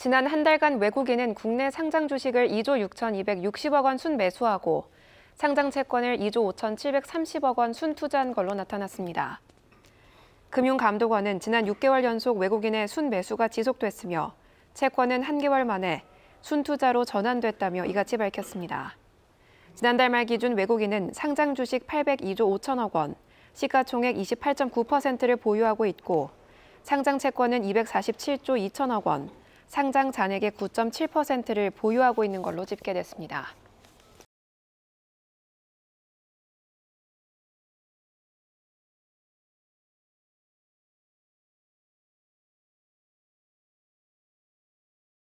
지난 한 달간 외국인은 국내 상장 주식을 2조 6,260억 원 순 매수하고 상장 채권을 2조 5,730억 원 순 투자한 걸로 나타났습니다. 금융감독원은 지난 6개월 연속 외국인의 순 매수가 지속됐으며 채권은 1개월 만에 순 투자로 전환됐다며 이같이 밝혔습니다. 지난달 말 기준 외국인은 상장 주식 802조 5천억 원, 시가총액 28.9%를 보유하고 있고 상장 채권은 247조 2천억 원, 상장 잔액의 9.7%를 보유하고 있는 걸로 집계됐습니다.